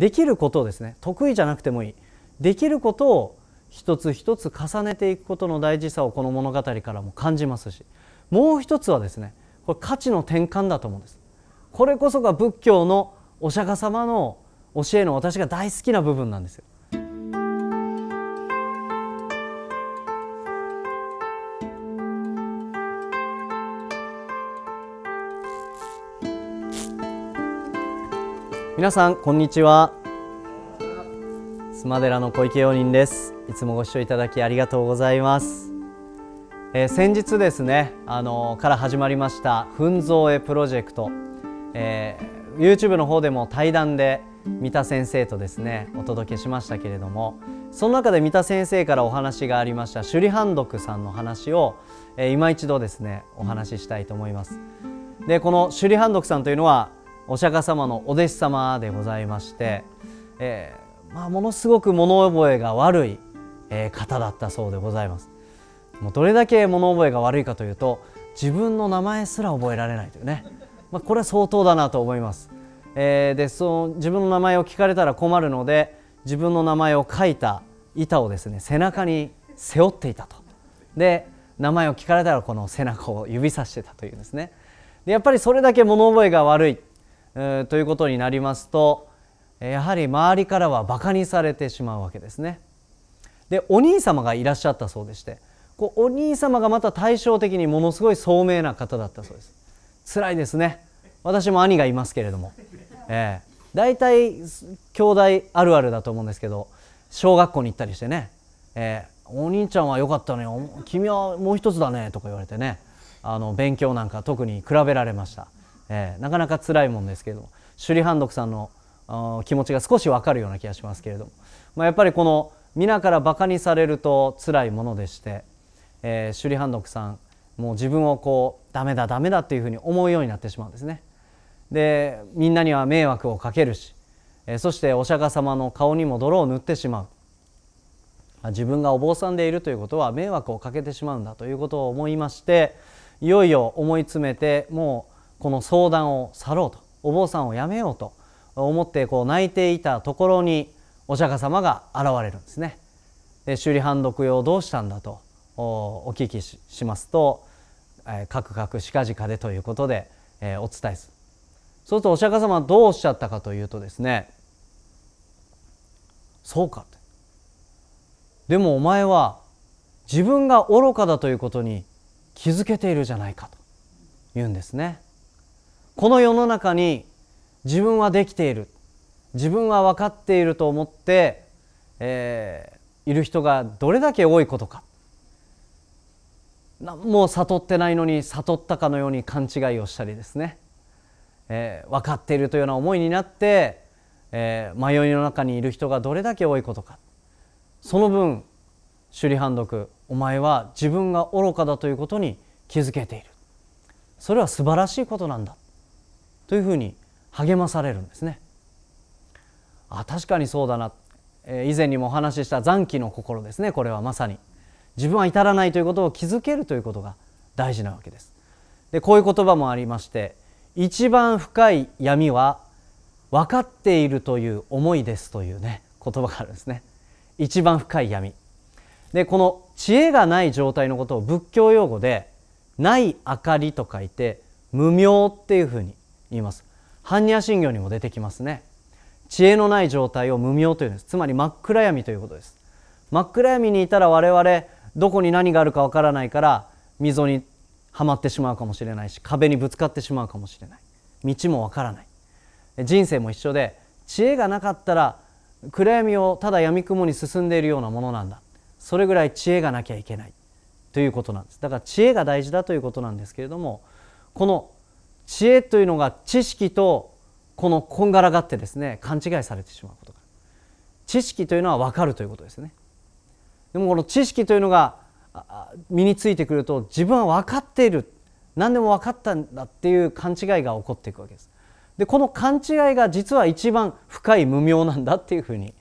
できることですね得意じゃなくてもいいできることを一つ一つ重ねていくことの大事さをこの物語からも感じますしもう一つはですねこれ価値の転換だと思うんですこれこそが仏教のお釈迦様の教えの私が大好きな部分なんですよ皆さんこんにちはスマデラの小池容人ですいつもご視聴いただきありがとうございます、えー、先日ですねあのー、から始まりました奮蔵へプロジェクト、えー、YouTube の方でも対談で三田先生とですねお届けしましたけれどもその中で三田先生からお話がありました首里判読さんの話を、えー、今一度ですねお話ししたいと思いますでこの首里判読さんというのはお釈迦様のお弟子様でございまして、えー、まあ、ものすごく物覚えが悪い、えー、方だったそうでございます。もうどれだけ物覚えが悪いかというと自分の名前すら覚えられないというね、まあ、これは相当だなと思います。えー、でその自分の名前を聞かれたら困るので自分の名前を書いた板をですね背中に背負っていたと。で名前を聞かれたらこの背中を指さしてたというんですねでやっぱりそれだけ物覚えが悪いということになりますとやはり周りからはバカにされてしまうわけですね。でお兄様がいらっしゃったそうでしてこうお兄様がまた対照的にものすごい聡明な方だったそうです。辛いですね私も兄がいますけれども、えー、大体兄弟あるあるだと思うんですけど小学校に行ったりしてね、えー、お兄ちゃんは良かったね君はもう一つだね」とか言われてねあの勉強なんか特に比べられました。えー、なかなか辛いもんですけれども首里半ンさんの気持ちが少しわかるような気がしますけれども、まあ、やっぱりこの皆からバカにされると辛いものでして、え首里半ンさんもう自分をこうダメだダメだっていうふうに思うようになってしまうんですね。でみんなには迷惑をかけるし、えー、そしてお釈迦様の顔にも泥を塗ってしまう。自分がお坊さんでいるということは迷惑をかけてしまうんだということを思いましていよいよ思い詰めてもうこの相談を去ろうとお坊さんをやめようと思ってこう泣いていたところにお釈迦様が現れるんですね。で修理判読用どうしたんだとお聞きしますと「えー、カクしかじかで」ということで、えー、お伝えするそうするとお釈迦様はどうおっしゃったかというとですね「そうか」でもお前は自分が愚かだということに気づけているじゃないか」と言うんですね。この世の中に自分はできている自分は分かっていると思って、えー、いる人がどれだけ多いことかもう悟ってないのに悟ったかのように勘違いをしたりですね、えー、分かっているというような思いになって、えー、迷いの中にいる人がどれだけ多いことかその分首里判読お前は自分が愚かだということに気づけているそれは素晴らしいことなんだというふうに励まされるんですね。あ確かにそうだな、えー、以前にもお話しした残機の心ですねこれはまさに自分は至らないということを気づけるということが大事なわけです。でこういう言葉もありまして一番深い闇は分かっているという思いですというね言葉があるんですね一番深い闇でこの知恵がない状態のことを仏教用語で「ない明かり」と書いて「無明」っていうふうに言います般若心経にも出てきますね知恵のない状態を無明というんですつまり真っ暗闇ということです真っ暗闇にいたら我々どこに何があるかわからないから溝にはまってしまうかもしれないし壁にぶつかってしまうかもしれない道もわからない人生も一緒で知恵がなかったら暗闇をただ闇雲に進んでいるようなものなんだそれぐらい知恵がなきゃいけないということなんですだから知恵が大事だということなんですけれどもこの知恵というのが知識とこのこんがらがってですね勘違いされてしまうことが知識というのは分かるということですねでもこの知識というのが身についてくると自分は分かっている何でも分かったんだっていう勘違いが起こっていくわけですでこの勘違いが実は一番深い無明なんだっていうふうに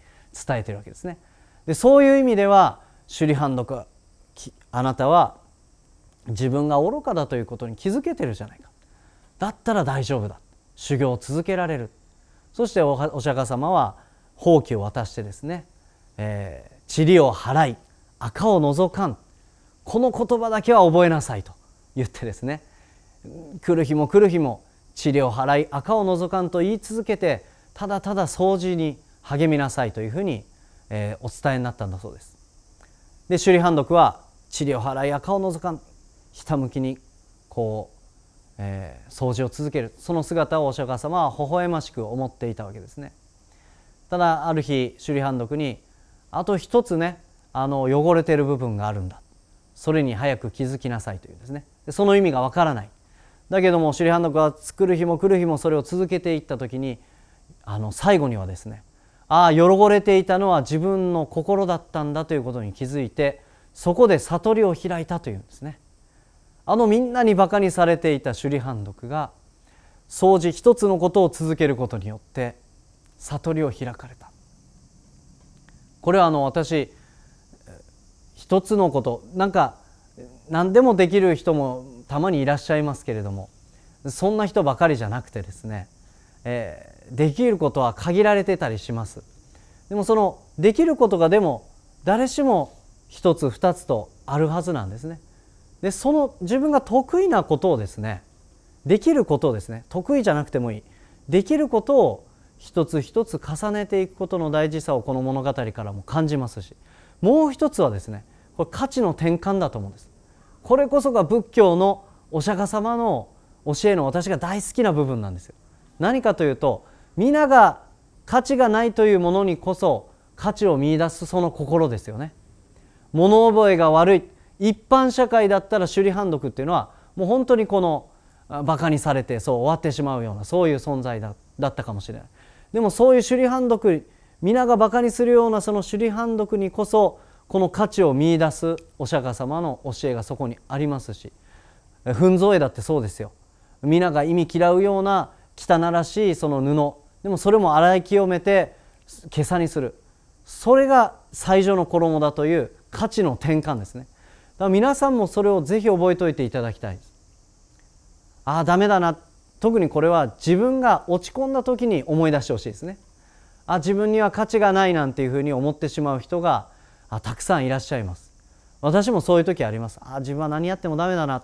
伝えてるわけですねでそういう意味では首里判読あなたは自分が愚かだということに気づけてるじゃないかだったら大丈夫だ修行を続けられるそしてお釈迦様は放棄を渡してですね「えー、塵を払い赤を除かん」この言葉だけは覚えなさいと言ってですね来る日も来る日も塵を払い赤を除かんと言い続けてただただ掃除に励みなさいというふうに、えー、お伝えになったんだそうです。で首里判読は「塵を払い赤を除かん」ひたむきにこうえー、掃除を続けるその姿をお釈迦様は微笑ましく思っていたわけですねただある日首里藩読にあと一つねあの汚れてる部分があるんだそれに早く気づきなさいというですねその意味がわからないだけども首里藩読は作る日も来る日もそれを続けていった時にあの最後にはですねああ汚れていたのは自分の心だったんだということに気づいてそこで悟りを開いたというんですね。あのみんなにバカにされていた首里判読が掃除一つのことを続けることによって悟りを開かれたこれはあの私一つのことなんか何でもできる人もたまにいらっしゃいますけれどもそんな人ばかりじゃなくてですね、えー、できることは限られてたりしますでもそのできることがでも誰しも一つ二つとあるはずなんですねでその自分が得意なことをですねできることをですね得意じゃなくてもいいできることを一つ一つ重ねていくことの大事さをこの物語からも感じますしもう一つはですねこれ価値の転換だと思うんですこれこそが仏教のお釈迦様の教えの私が大好きな部分なんですよ何かというと皆が価値がないというものにこそ価値を見いだすその心ですよね物覚えが悪い一般社会だったら首里判読っていうのはもう本当にこのバカにされてそう終わってしまうようなそういう存在だだったかもしれないでもそういう首里判読皆がバカにするようなその首里判読にこそこの価値を見いだすお釈迦様の教えがそこにありますし糞蔵絵だってそうですよ皆が意味嫌うような汚らしいその布でもそれも洗い清めて袈裟にするそれが最上の衣だという価値の転換ですねら皆さんもそれをぜひ覚えておいていただきたいああダメだな特にこれは自分が落ち込んだ時に思い出してほしいですねあ自分には価値がないなんていうふうに思ってしまう人があたくさんいらっしゃいます私もそういう時ありますあ自分は何やってもダメだな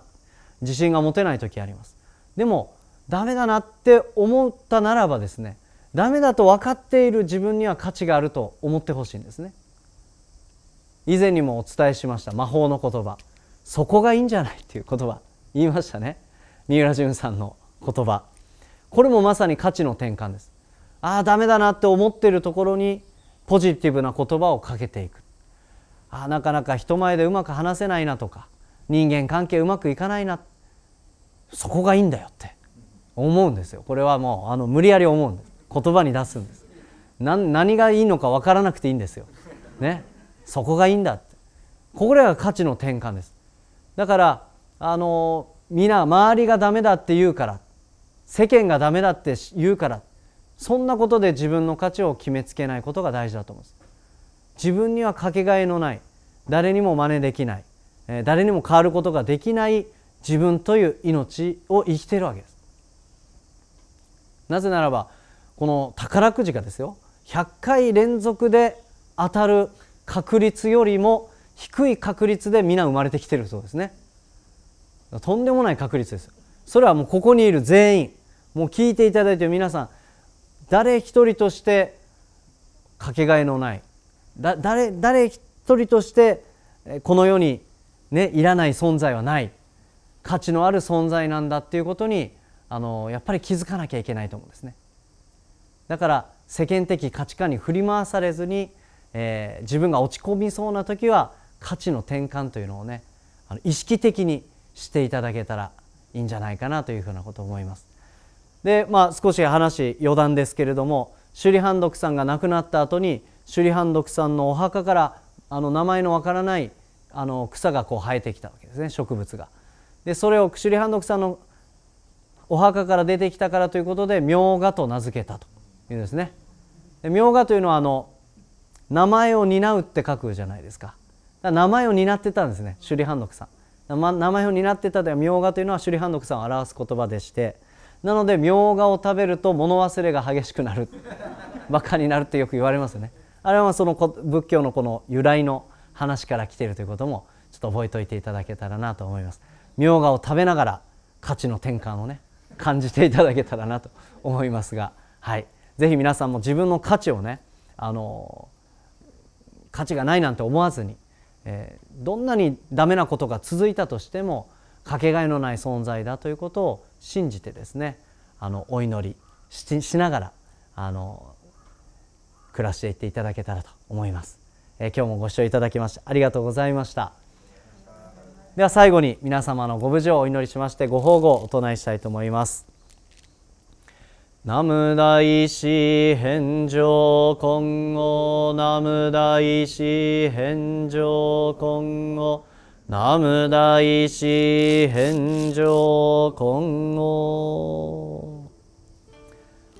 自信が持てない時ありますでもダメだなって思ったならばですねだめだと分かっている自分には価値があると思ってほしいんですね以前にもお伝えしました魔法の言葉そこがいいんじゃないっていう言葉言いましたね三浦淳さんの言葉これもまさに価値の転換ですああダメだなって思ってるところにポジティブな言葉をかけていくああなかなか人前でうまく話せないなとか人間関係うまくいかないなそこがいいんだよって思うんですよこれはもうあの無理やり思うんです言葉に出すんです何がいいのかわからなくていいんですよねそこがいいんだってこれが価値の転換ですだからあの皆周りがダメだって言うから世間がダメだって言うからそんなことで自分の価値を決めつけないことが大事だと思うんです自分にはかけがえのない誰にも真似できない誰にも変わることができない自分という命を生きているわけですなぜならばこの宝くじがですよ100回連続で当たる確率よりも低い確率で皆生まれてきてるそうですねとんでもない確率ですそれはもうここにいる全員もう聞いていただいている皆さん誰一人としてかけがえのないだ誰誰一人としてこの世に、ね、いらない存在はない価値のある存在なんだっていうことにあのやっぱり気づかなきゃいけないと思うんですね。だから世間的価値観に振り回されずにえー、自分が落ち込みそうな時は価値の転換というのをねあの意識的にしていただけたらいいんじゃないかなというふうなことを思います。でまあ少し話余談ですけれども首里半徳さんが亡くなった後に首里半徳さんのお墓からあの名前のわからないあの草がこう生えてきたわけですね植物が。でそれを首里半徳さんのお墓から出てきたからということで明画と名付けたというんですね。明画というのはあの名前を担うって書くじゃないですかか名前を担ってたんですね首里半徳さん名前を担ってたではう名画というのは首里半徳さんを表す言葉でしてなので苗画を食べると物忘れが激しくなるバカ になるってよく言われますよねあれはその仏教のこの由来の話から来ているということもちょっと覚えておいていただけたらなと思います苗画を食べながら価値の転換をね感じていただけたらなと思いますがはい是非皆さんも自分の価値をねあの価値がないなんて思わずに、えどんなにダメなことが続いたとしてもかけがえのない存在だということを信じてですねあのお祈りしながらあの暮らしていっていただけたらと思います、えー、今日もご視聴いただきましてありがとうございましたでは最後に皆様のご無事をお祈りしましてご報告をお唱えしたいと思いますナム大師返上今後ナム大師返上今後ナム大師返上今後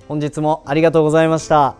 本日もありがとうございました。